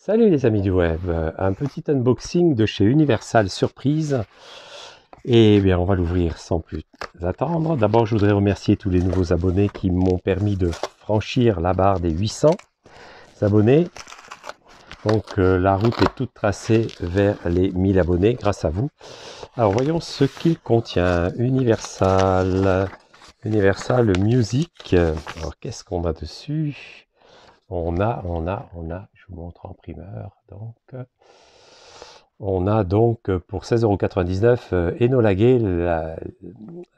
Salut les amis du web, un petit unboxing de chez Universal Surprise. Et eh bien on va l'ouvrir sans plus attendre. D'abord je voudrais remercier tous les nouveaux abonnés qui m'ont permis de franchir la barre des 800 abonnés. Donc euh, la route est toute tracée vers les 1000 abonnés grâce à vous. Alors voyons ce qu'il contient. Universal, Universal Music. Alors qu'est-ce qu'on a dessus on a, on a, on a montre en primeur. Donc, on a donc pour 16,99€ Enola Gay, la,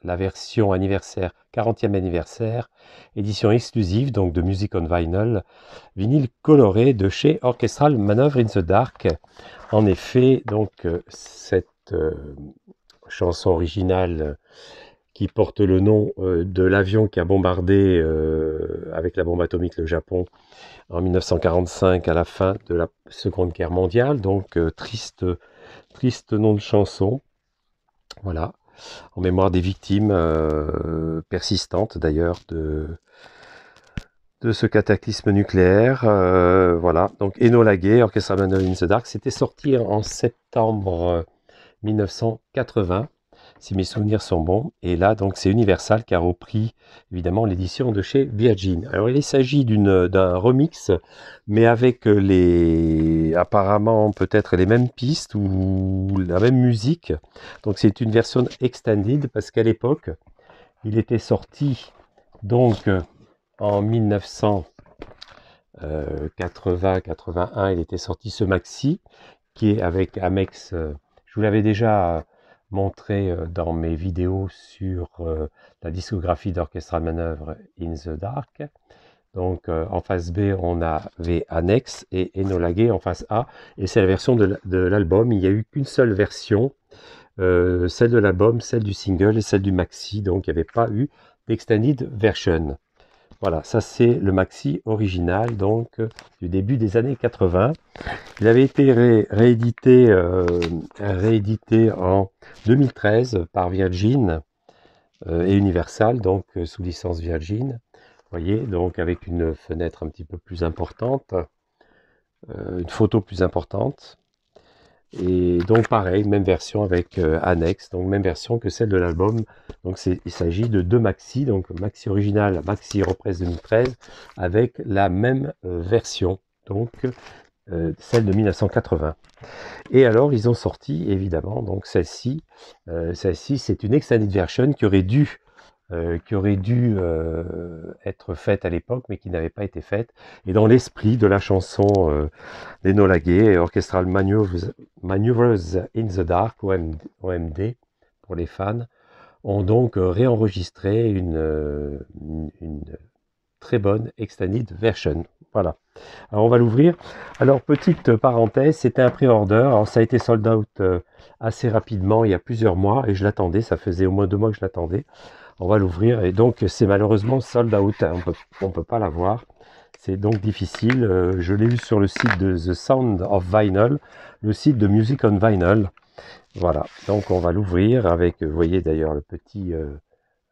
la, version anniversaire, 40e anniversaire, édition exclusive donc de Music on Vinyl, vinyle coloré de chez Orchestral Manoeuvre in the Dark. En effet, donc euh, cette euh, chanson originale qui porte le nom euh, de l'avion qui a bombardé euh, avec la bombe atomique le Japon en 1945 à la fin de la Seconde Guerre mondiale. Donc euh, triste, triste nom de chanson. Voilà, en mémoire des victimes persistantes d'ailleurs de, de ce cataclysme nucléaire. voilà, donc Enola Gay, Orchestra Manoeuvre in the Dark, c'était sorti en septembre 1980 si mes souvenirs sont bons. Et là, donc, c'est Universal qui a repris, évidemment, l'édition de chez Virgin. Alors, il s'agit d'un remix, mais avec euh, les, apparemment, peut-être les mêmes pistes ou la même musique. Donc, c'est une version extended parce qu'à l'époque, il était sorti, donc, euh, en 1980-81, euh, il était sorti ce maxi qui est avec Amex. Je vous l'avais déjà montré euh, dans mes vidéos sur euh, la discographie d'Orchestra Manœuvre in the Dark. Donc euh, en face B, on avait Annex et Enolagué en face A. Et c'est la version de l'album. Il n'y a eu qu'une seule version, celle de l'album, celle du single et celle du maxi. Donc il n'y avait pas eu d'extended version. Voilà, ça c'est le maxi original donc euh, du début des années 80. Il avait été euh, réédité, en 2013 par Virgin euh, et Universal, donc sous licence Virgin. Vous voyez, donc avec une fenêtre un petit peu plus importante, une photo plus importante. Et donc pareil, même version avec euh, annexe, donc même version que celle de l'album. Donc il s'agit de deux maxi, donc maxi original, maxi represse 2013, avec la même euh, version, donc euh, celle de 1980. Et alors ils ont sorti évidemment donc celle-ci. celle-ci c'est une extended version qui aurait dû euh, qui aurait dû euh, être faite à l'époque, mais qui n'avait pas été faite. Et dans l'esprit de la chanson euh, des d'Enola Orchestral Maneuvers, in the Dark, OMD, pour les fans, ont donc réenregistré une, très bonne extended version. Voilà. Alors on va l'ouvrir. Alors petite parenthèse, c'était un pré-order. Alors ça a été sold out assez rapidement il y a plusieurs mois et je l'attendais. Ça faisait au moins deux mois que je l'attendais on va l'ouvrir et donc c'est malheureusement sold out, on peut, peut pas l'avoir. C'est donc difficile, euh, je l'ai eu sur le site de The Sound of Vinyl, le site de Music on Vinyl. Voilà, donc on va l'ouvrir avec, vous voyez d'ailleurs le petit euh,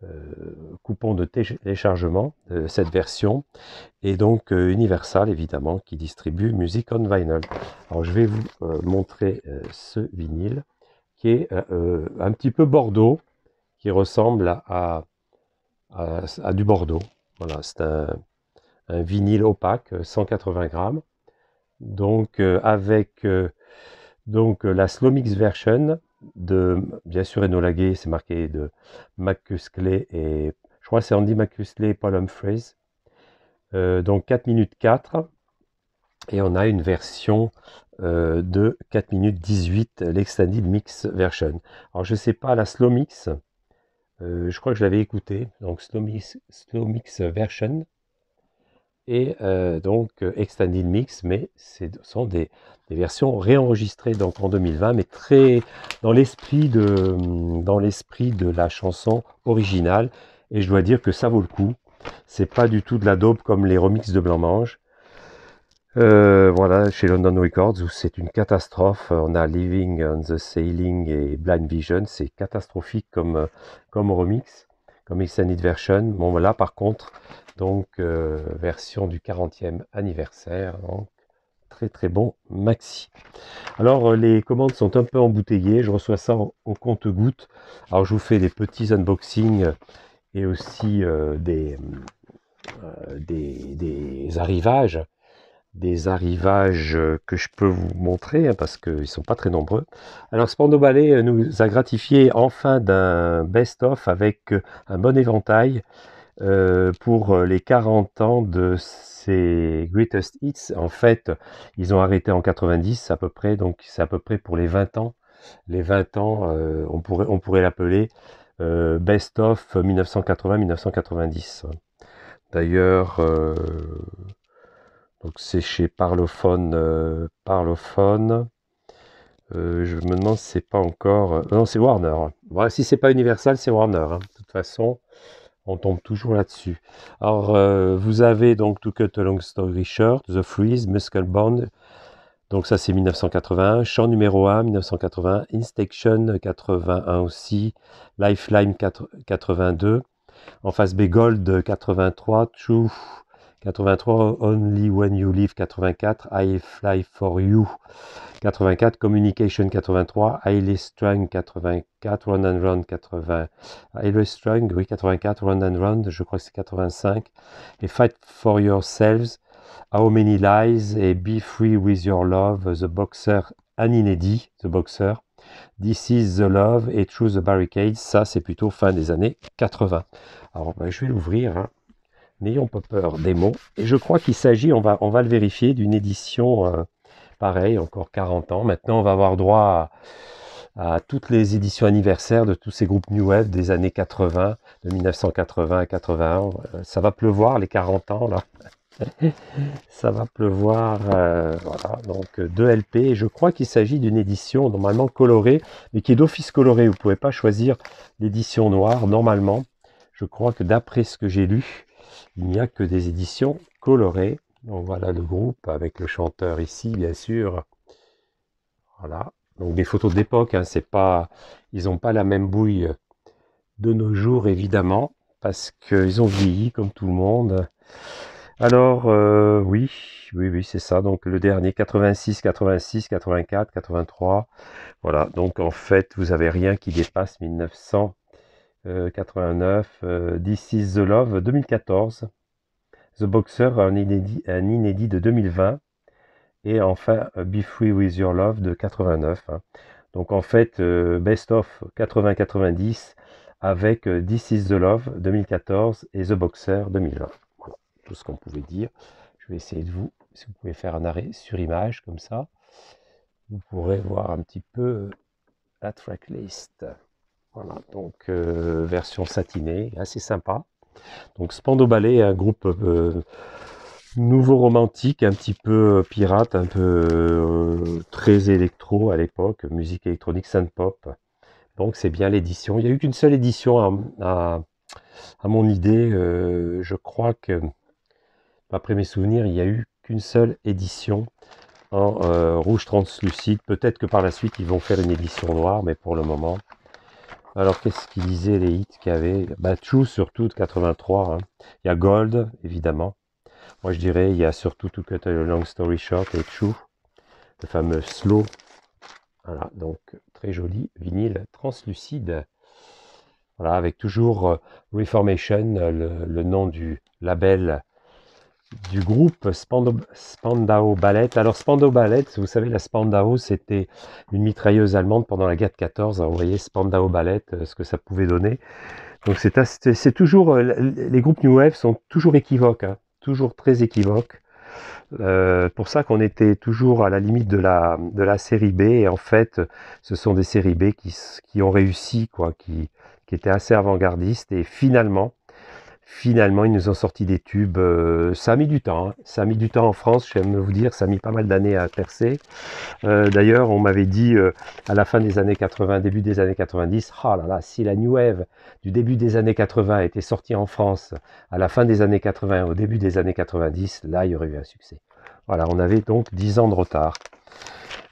euh, coupon de téléchargement cette version. Et donc Universal évidemment qui distribue Music on Vinyl. Alors je vais vous montrer ce vinyle qui est un petit peu bordeaux qui ressemble à, du Bordeaux. Voilà, c'est un, vinyle opaque, 180 grammes. Donc euh, avec euh, euh, la donc la version de bien sûr Enola Gay, c'est marqué de Marcus et je crois c'est Andy Marcus et Paul Humphreys. donc 4 minutes 4 et on a une version de 4 minutes 18, l'extended mix version. Alors je ne sais pas la Slow Mix... Euh, je crois que je l'avais écouté, donc Slow Mix, Version. Et euh, donc Extended Mix, mais ce sont des, versions réenregistrées donc en 2020, mais très dans l'esprit de, dans l'esprit de la chanson originale. Et je dois dire que ça vaut le coup. C'est pas du tout de la dope comme les remixes de Blanc-Mange. Euh, voilà, chez London Records, où c'est une catastrophe. On a Living on the Sailing et Blind Vision. C'est catastrophique comme, euh, comme remix, comme extended version. Bon, voilà, par contre, donc, euh, version du 40e anniversaire. Donc, très très bon maxi. Alors, les commandes sont un peu embouteillées. Je reçois ça au, compte-goutte. Alors, je vous fais des petits unboxings et aussi des, des arrivages des arrivages euh, que je peux vous montrer hein, parce qu'ils ne sont pas très nombreux. Alors Spando Ballet euh, nous a gratifié enfin d'un best-of avec euh, un bon éventail pour les 40 ans de ces greatest hits. En fait, ils ont arrêté en 90 à peu près, donc c'est à peu près pour les 20 ans. Les 20 ans, on pourrait, on pourrait l'appeler best-of 1980-1990. D'ailleurs, donc c'est chez Parlophone. Euh, Parlophone. Euh, je me demande si c'est pas encore. Euh, non, c'est Warner. Voilà, si c'est pas Universal, c'est Warner. Hein. De toute façon, on tombe toujours là-dessus. Alors, vous avez donc To Cut a Long Story Short, The Freeze, Muscle Musclebound. Donc ça, c'est 1981. Chant numéro 1, 1980. Inspection 81 aussi. Lifeline 82. En face B, Gold 83. 83 Only When You Leave 84 I Fly For You 84 Communication 83 I Strong, 84 Run and Run 80 I Strong, oui 84 Run and Run je crois que c'est 85 et Fight For Yourselves How Many Lies et Be Free With Your Love The Boxer un inédit The Boxer This is the Love et Through the Barricades ça c'est plutôt fin des années 80 alors ben, je vais l'ouvrir hein. N'ayons pas peur des mots. Et je crois qu'il s'agit, on va, on va le vérifier, d'une édition euh, pareille, encore 40 ans. Maintenant, on va avoir droit à, toutes les éditions anniversaires de tous ces groupes New Wave des années 80, de 1980 à 81. Euh, ça va pleuvoir les 40 ans, là. Ça va pleuvoir, euh, voilà, donc 2 LP. Je crois qu'il s'agit d'une édition normalement colorée, mais qui est d'office colorée. Vous ne pouvez pas choisir l'édition noire normalement. Je crois que d'après ce que j'ai lu, il n'y a que des éditions colorées. Donc voilà le groupe avec le chanteur ici, bien sûr. Voilà. Donc des photos d'époque, hein. c'est pas, ils n'ont pas la même bouille de nos jours évidemment, parce qu'ils ont vieilli comme tout le monde. Alors euh, oui, oui, oui, c'est ça. Donc le dernier 86, 86, 84, 83. Voilà. Donc en fait, vous avez rien qui dépasse 1900. 89, euh, euh, This is the Love 2014, The Boxer, un inédit, de 2020, et enfin euh, Be Free With Your Love de 89. Hein. Donc en fait, Best of 80-90 avec This Is The Love 2014 et The Boxer 2020. tout ce qu'on pouvait dire. Je vais essayer de vous, si vous pouvez faire un arrêt sur image comme ça, vous pourrez voir un petit peu la tracklist. Voilà, donc euh, version satinée, assez sympa. Donc Spando Ballet, un groupe euh, nouveau romantique, un petit peu euh, pirate, un peu très électro à l'époque, musique électronique synth-pop. Donc c'est bien l'édition. Il n'y a eu qu'une seule édition à, mon idée. je crois que, d'après mes souvenirs, il n'y a eu qu'une seule édition en rouge translucide. Peut-être que par la suite, ils vont faire une édition noire, mais pour le moment, alors, qu'est-ce qu'ils disaient les hits qu'il y avait bah, True surtout de 83. Hein. Il y a Gold, évidemment. Moi, je dirais, il y a surtout tout Cut Long Story Short et True, le fameux Slow. Voilà, donc très joli vinyle translucide. Voilà, avec toujours euh, Reformation, euh, le nom du label du groupe Spandau Ballet. Alors Spandau Ballet, vous savez, la Spandau, c'était une mitrailleuse allemande pendant la guerre de 14. vous voyez Spandau Ballet, euh, ce que ça pouvait donner. Donc c'est toujours, euh, les groupes New Wave sont toujours équivoques, hein. toujours très équivoques. Euh, pour ça qu'on était toujours à la limite de la, de la série B et en fait ce sont des séries B qui, ont réussi quoi, qui, qui étaient assez avant-gardistes et finalement Finalement, ils nous ont sorti des tubes. Euh, ça a mis du temps. Hein. Ça a mis du temps en France, j'aime vous dire. Ça a mis pas mal d'années à percer. Euh, d'ailleurs, on m'avait dit euh, à la fin des années 80, début des années 90, ah là là, si la New Wave du début des années 80 était sortie en France à la fin des années 80, au début des années 90, là, il y aurait eu un succès. Voilà, on avait donc 10 ans de retard.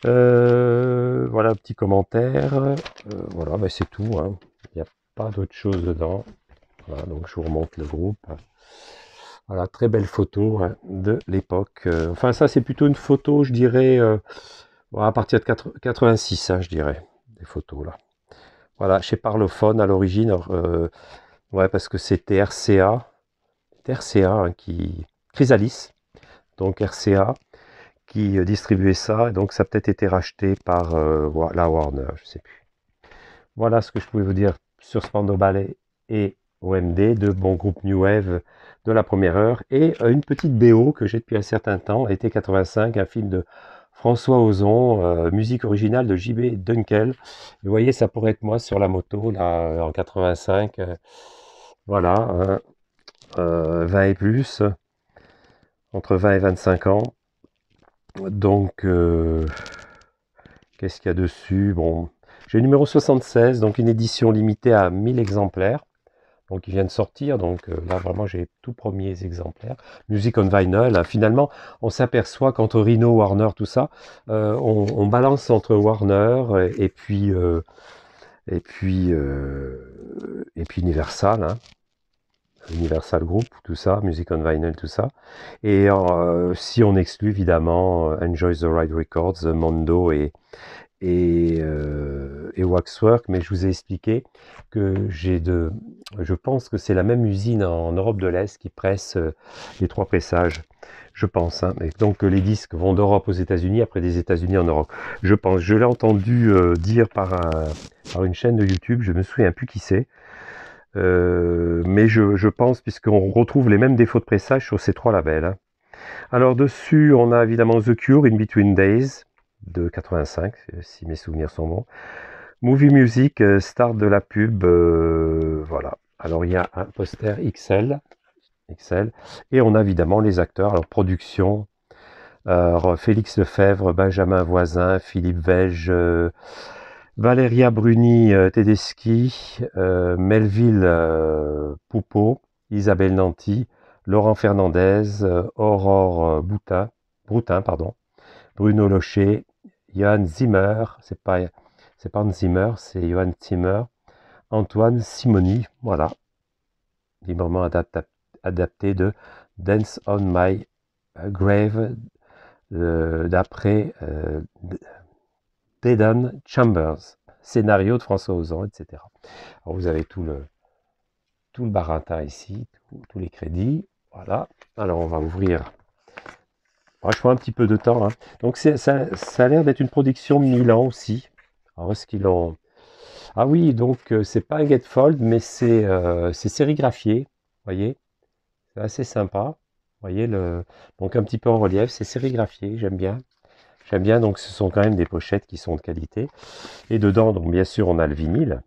voilà, petit commentaire. voilà, ben c'est tout. Hein. Il n'y a pas d'autre chose dedans donc je vous remonte le groupe. Voilà, très belle photo hein, de l'époque. Euh, enfin, ça, c'est plutôt une photo, je dirais, euh, à partir de 86, hein, je dirais, des photos là. Voilà, chez Parlophone à l'origine, euh, ouais, parce que c'était RCA, RCA hein, qui. Chrysalis, donc RCA, qui distribuait ça, et donc ça a peut-être été racheté par la Warner, je sais plus. Voilà ce que je pouvais vous dire sur Spando Ballet et OMD, de bon groupe New Wave de la première heure, et euh, une petite BO que j'ai depuis un certain temps, été 85, un film de François Ozon, euh, musique originale de JB Dunkel. Vous voyez, ça pourrait être moi sur la moto, là, euh, en 85. voilà, 20 et plus, entre 20 et 25 ans. Donc, qu'est-ce qu'il y a dessus Bon, j'ai le numéro 76, donc une édition limitée à 1000 exemplaires donc qui vient de sortir. Donc euh, là, vraiment, j'ai tout premiers exemplaires. Music on Vinyl. Hein. Finalement, on s'aperçoit qu'entre Rhino, Warner, tout ça, euh, on, balance entre Warner et, puis et puis euh, et puis Universal. Hein. Universal Group, tout ça, Music on Vinyl, tout ça. Et si on exclut évidemment Enjoy the Ride Records, Mondo et, euh, et, Waxwork, mais je vous ai expliqué que j'ai de, je pense que c'est la même usine en Europe de l'Est qui presse euh, les trois pressages, je pense. Hein. donc euh, les disques vont d'Europe aux États-Unis, après des États-Unis en Europe. Je pense, je l'ai entendu dire par, par une chaîne de YouTube, je me souviens plus qui c'est. mais je, je pense, puisqu'on retrouve les mêmes défauts de pressage sur ces trois labels. Hein. Alors dessus, on a évidemment The Cure, In Between Days, de 85, si mes souvenirs sont bons. Movie Music, euh, star de la pub, euh, voilà. Alors il y a un poster XL, et on a évidemment les acteurs, alors production, euh, Félix Lefebvre, Benjamin Voisin, Philippe Vège, Valeria Bruni Tedeschi, Melville Poupeau, Isabelle Nanti Laurent Fernandez, Aurore Boutin, Broutin, pardon, Bruno Locher, Johann Zimmer, c'est pas, c'est pas Zimmer, c'est Johann Zimmer, Antoine Simoni, voilà, librement adapté, de Dance on My euh, Grave euh, d'après euh, Dedan Chambers, scénario de François Ozan, etc. Alors vous avez tout le, tout le baratin ici, tous les crédits. Voilà. Alors on va ouvrir alors, je prends un petit peu de temps. Hein. Donc ça, a l'air d'être une production Milan aussi. Alors est-ce qu'ils ont... Ah oui, donc euh, c'est pas un gatefold, mais c'est euh, sérigraphié. sérigraphié. voyez C'est assez sympa. Vous voyez le... Donc un petit peu en relief, c'est sérigraphié, j'aime bien. J'aime bien, donc ce sont quand même des pochettes qui sont de qualité. Et dedans, donc bien sûr, on a le vinyle.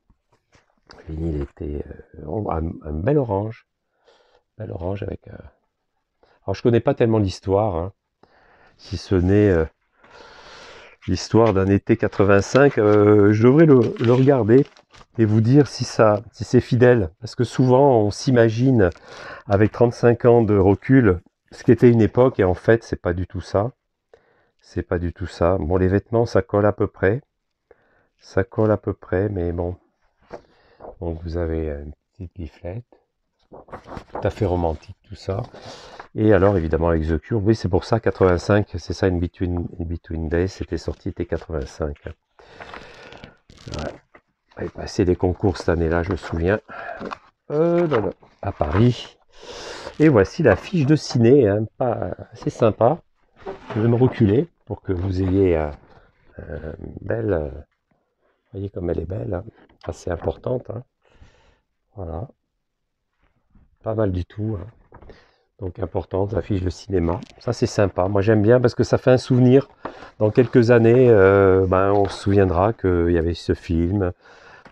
Le vinyle était euh, un, bel orange. Un bel orange avec... Alors je connais pas tellement l'histoire, hein si ce n'est euh, l'histoire d'un été 85. Euh, je devrais le, regarder et vous dire si ça, si c'est fidèle, parce que souvent on s'imagine avec 35 ans de recul ce qu'était une époque et en fait c'est pas du tout ça. C'est pas du tout ça. Bon, les vêtements ça colle à peu près, ça colle à peu près, mais bon. Donc vous avez euh, une petite giflette. tout à fait romantique tout ça. Et alors, évidemment, avec The Cure, oui, c'est pour ça, 85, c'est ça, une Between, day, Between Days, c'était sorti, était 85. Ouais. passé des concours cette année-là, je me souviens, euh, à Paris. Et voici la fiche de ciné, hein, pas, c'est sympa. Je vais me reculer pour que vous ayez une euh, euh, belle. voyez comme elle est belle, hein. assez importante. Hein. Voilà. Pas mal du tout. Hein. Donc importante, affiche le cinéma. Ça c'est sympa, moi j'aime bien parce que ça fait un souvenir. Dans quelques années, euh, ben, on se souviendra qu'il y avait ce film,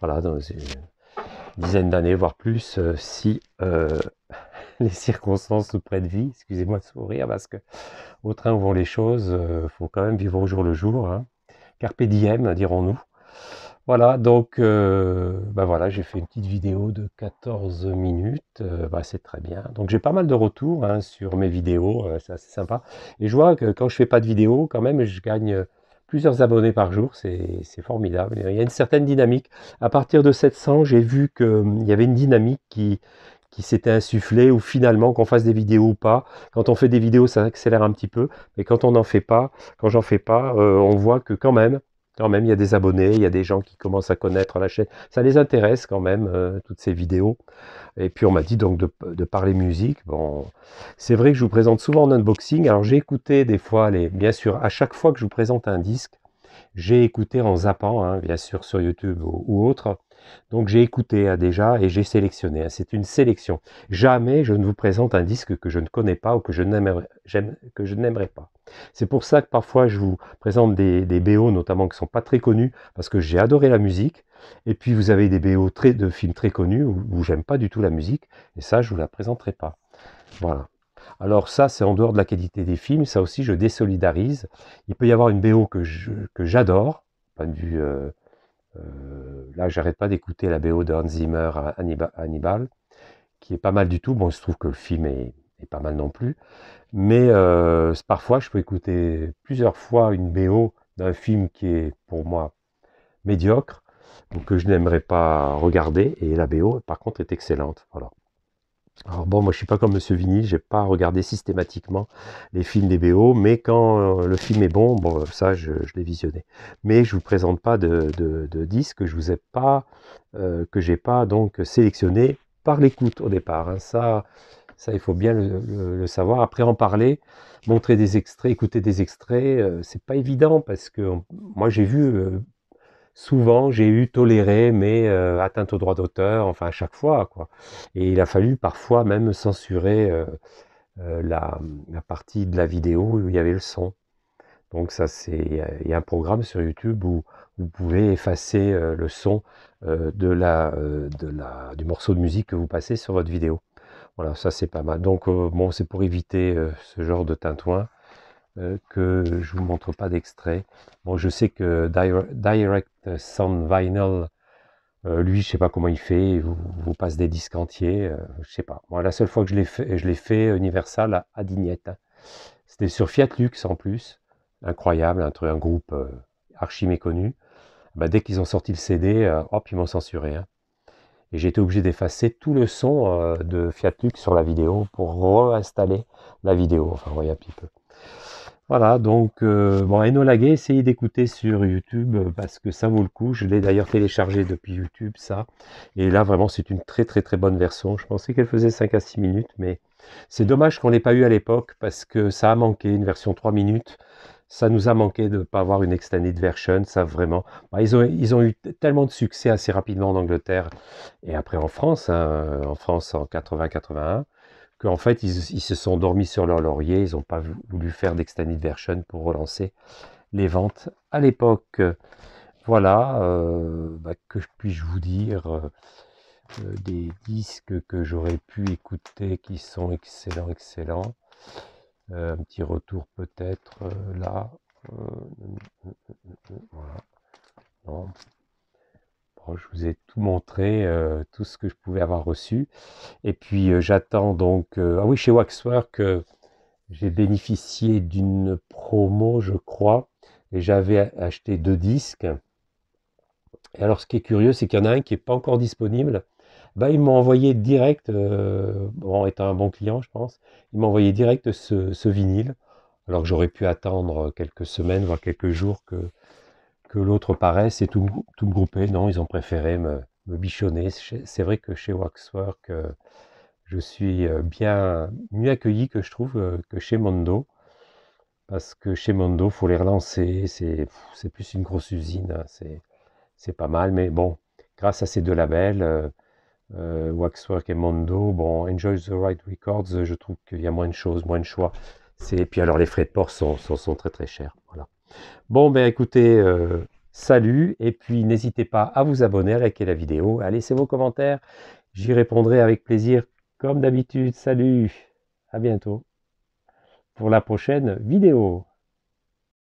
voilà, dans une euh, dizaine d'années, voire plus, euh, si les circonstances près de vie. Excusez-moi de sourire parce que au train où vont les choses, il faut quand même vivre au jour le jour. Hein. Carpe diem, dirons-nous. Voilà, donc euh, ben voilà, j'ai fait une petite vidéo de 14 minutes, euh, ben c'est très bien. Donc j'ai pas mal de retours hein, sur mes vidéos, euh, c'est assez sympa. Et je vois que quand je fais pas de vidéo, quand même, je gagne plusieurs abonnés par jour, c'est formidable. Il y a une certaine dynamique. À partir de 700, j'ai vu qu'il hum, y avait une dynamique qui, qui s'était insufflée, ou finalement qu'on fasse des vidéos ou pas. Quand on fait des vidéos, ça accélère un petit peu, mais quand on n'en fait pas, quand j'en fais pas, on voit que quand même, quand même, il y a des abonnés, il y a des gens qui commencent à connaître la chaîne. Ça les intéresse quand même, euh, toutes ces vidéos. Et puis on m'a dit donc de, parler musique. Bon, c'est vrai que je vous présente souvent en unboxing. Alors j'ai écouté des fois les. Bien sûr, à chaque fois que je vous présente un disque, j'ai écouté en zappant, hein, bien sûr sur YouTube ou, autre. Donc j'ai écouté hein, déjà et j'ai sélectionné. Hein. C'est une sélection. Jamais je ne vous présente un disque que je ne connais pas ou que je n'aimerais pas. C'est pour ça que parfois je vous présente des, BO notamment qui ne sont pas très connus parce que j'ai adoré la musique. Et puis vous avez des BO de films très connus où, où j'aime pas du tout la musique et ça je ne vous la présenterai pas. Voilà. Alors ça, c'est en dehors de la qualité des films, ça aussi je désolidarise. Il peut y avoir une BO que j'adore, là n'arrête euh, euh, là j'arrête pas d'écouter la BO de Zimmer à Hannibal, qui est pas mal du tout. Bon, il se trouve que le film est, pas mal non plus, mais euh, parfois je peux écouter plusieurs fois une BO d'un film qui est pour moi médiocre, que je n'aimerais pas regarder, et la BO par contre est excellente. Voilà. Alors bon, moi je suis pas comme Monsieur Vigny, j'ai pas regardé systématiquement les films des BO, mais quand euh, le film est bon, bon ça je, l'ai visionné. Mais je vous présente pas de, de, disques que je vous ai pas, euh, que j'ai pas donc sélectionné par l'écoute au départ. Hein. Ça, ça il faut bien le, savoir. Après en parler, montrer des extraits, écouter des extraits, euh, c'est pas évident parce que moi j'ai vu euh, souvent j'ai eu toléré mais euh, atteinte aux droits d'auteur, enfin à chaque fois quoi. Et il a fallu parfois même censurer euh, euh, la, partie de la vidéo où il y avait le son. Donc ça c'est, il y a un programme sur YouTube où vous pouvez effacer le son de la, de du morceau de musique que vous passez sur votre vidéo. Voilà, ça c'est pas mal. Donc bon, c'est pour éviter ce genre de tintouin. Euh, que je vous montre pas d'extrait. Bon, je sais que Direct Sound Vinyl, euh, lui, je sais pas comment il fait, il vous, passe des disques entiers, euh, je sais pas. Moi, la seule fois que je l'ai fait, je l'ai fait Universal à, Dignette. C'était sur Fiat Lux en plus, incroyable, un, un groupe archi méconnu. Bah, dès qu'ils ont sorti le CD, hop, ils m'ont censuré. Hein. Et j'ai été obligé d'effacer tout le son de Fiat Lux sur la vidéo pour réinstaller la vidéo. Enfin, voyez un petit peu. Voilà, donc euh, bon, Enola Gay, essayez d'écouter sur YouTube euh, parce que ça vaut le coup. Je l'ai d'ailleurs téléchargé depuis YouTube, ça. Et là, vraiment, c'est une très très très bonne version. Je pensais qu'elle faisait 5 à 6 minutes, mais c'est dommage qu'on ne l'ait pas eu à l'époque parce que ça a manqué une version 3 minutes. Ça nous a manqué de ne pas avoir une extended version, ça vraiment. Bah, ils, ont, ils ont eu tellement de succès assez rapidement en Angleterre et après en France, hein, en France en 80-81 en fait, ils, se sont dormis sur leur laurier, ils n'ont pas voulu faire d'extended version pour relancer les ventes à l'époque. Voilà, euh, bah, que puis-je vous dire euh, euh, des disques que j'aurais pu écouter qui sont excellents, excellents. un petit retour peut-être là. voilà. Oh, je vous ai tout montré, euh, tout ce que je pouvais avoir reçu. Et puis euh, j'attends donc... Euh, ah oui, chez Waxwork, j'ai bénéficié d'une promo, je crois, et j'avais acheté deux disques. Et alors ce qui est curieux, c'est qu'il y en a un qui n'est pas encore disponible. Bah, ils m'ont envoyé direct, bon, étant un bon client, je pense, il m'a envoyé direct ce, ce vinyle, alors que j'aurais pu attendre quelques semaines, voire quelques jours que que l'autre paraisse et tout, tout me grouper. Non, ils ont préféré me, bichonner. C'est vrai que chez Waxwork, euh, je suis euh, bien mieux accueilli que je trouve euh, que chez Mondo. Parce que chez Mondo, faut les relancer. C'est plus une grosse usine. Hein, c'est pas mal. Mais bon, grâce à ces deux labels, Waxwork et Mondo, bon, Enjoy the Right Records, je trouve qu'il y a moins de choses, moins de choix. Et puis alors les frais de port sont, sont très très chers. Voilà. Bon, ben écoutez, euh, salut, et puis n'hésitez pas à vous abonner, à liker la vidéo, à laisser vos commentaires, j'y répondrai avec plaisir, comme d'habitude. Salut, à bientôt pour la prochaine vidéo.